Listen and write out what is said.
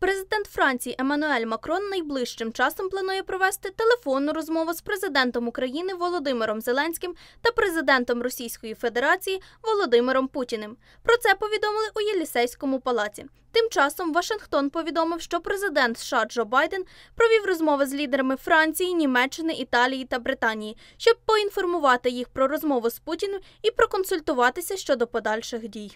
Президент Франції Еммануель Макрон найближчим часом планує провести телефонну розмову з президентом України Володимиром Зеленським та президентом Російської Федерації Володимиром Путіним. Про це повідомили у Єлісейському палаці. Тим часом Вашингтон повідомив, що президент США Джо Байден провів розмови з лідерами Франції, Німеччини, Італії та Британії, щоб поінформувати їх про розмову з Путіним і проконсультуватися щодо подальших дій.